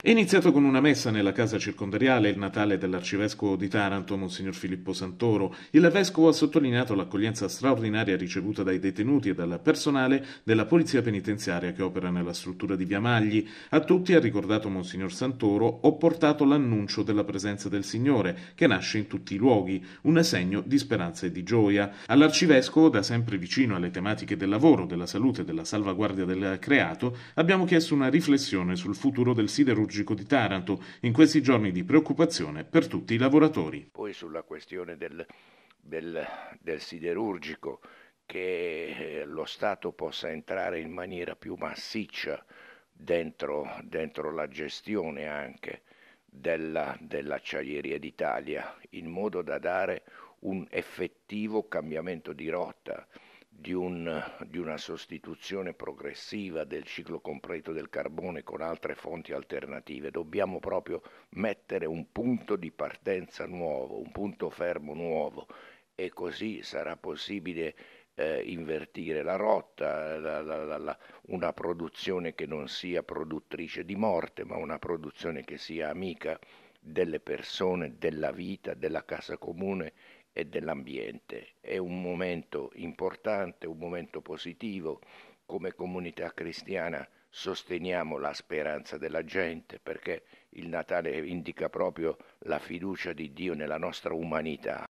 È iniziato con una messa nella casa circondariale il Natale dell'arcivescovo di Taranto, Monsignor Filippo Santoro. Il vescovo ha sottolineato l'accoglienza straordinaria ricevuta dai detenuti e dal personale della polizia penitenziaria che opera nella struttura di Via Magli. A tutti, ha ricordato Monsignor Santoro, ho portato l'annuncio della presenza del Signore, che nasce in tutti i luoghi, un segno di speranza e di gioia. All'arcivescovo, da sempre vicino alle tematiche del lavoro, della salute e della salvaguardia del creato, abbiamo chiesto una riflessione sul futuro del siderurgico siderurgico di Taranto, in questi giorni di preoccupazione per tutti i lavoratori. Poi sulla questione del, del, del siderurgico, che eh, lo Stato possa entrare in maniera più massiccia dentro, dentro la gestione anche della, dell'acciaieria d'Italia, in modo da dare un effettivo cambiamento di rotta di, un, di, una sostituzione progressiva del ciclo completo del carbone con altre fonti alternative. Dobbiamo proprio mettere un punto di partenza nuovo, un punto fermo nuovo e così sarà possibile eh, invertire la rotta, la, la, la, una produzione che non sia produttrice di morte, ma una produzione che sia amica delle persone, della vita, della casa comune e dell'ambiente. È un momento importante, un momento positivo. Come comunità cristiana sosteniamo la speranza della gente perché il Natale indica proprio la fiducia di Dio nella nostra umanità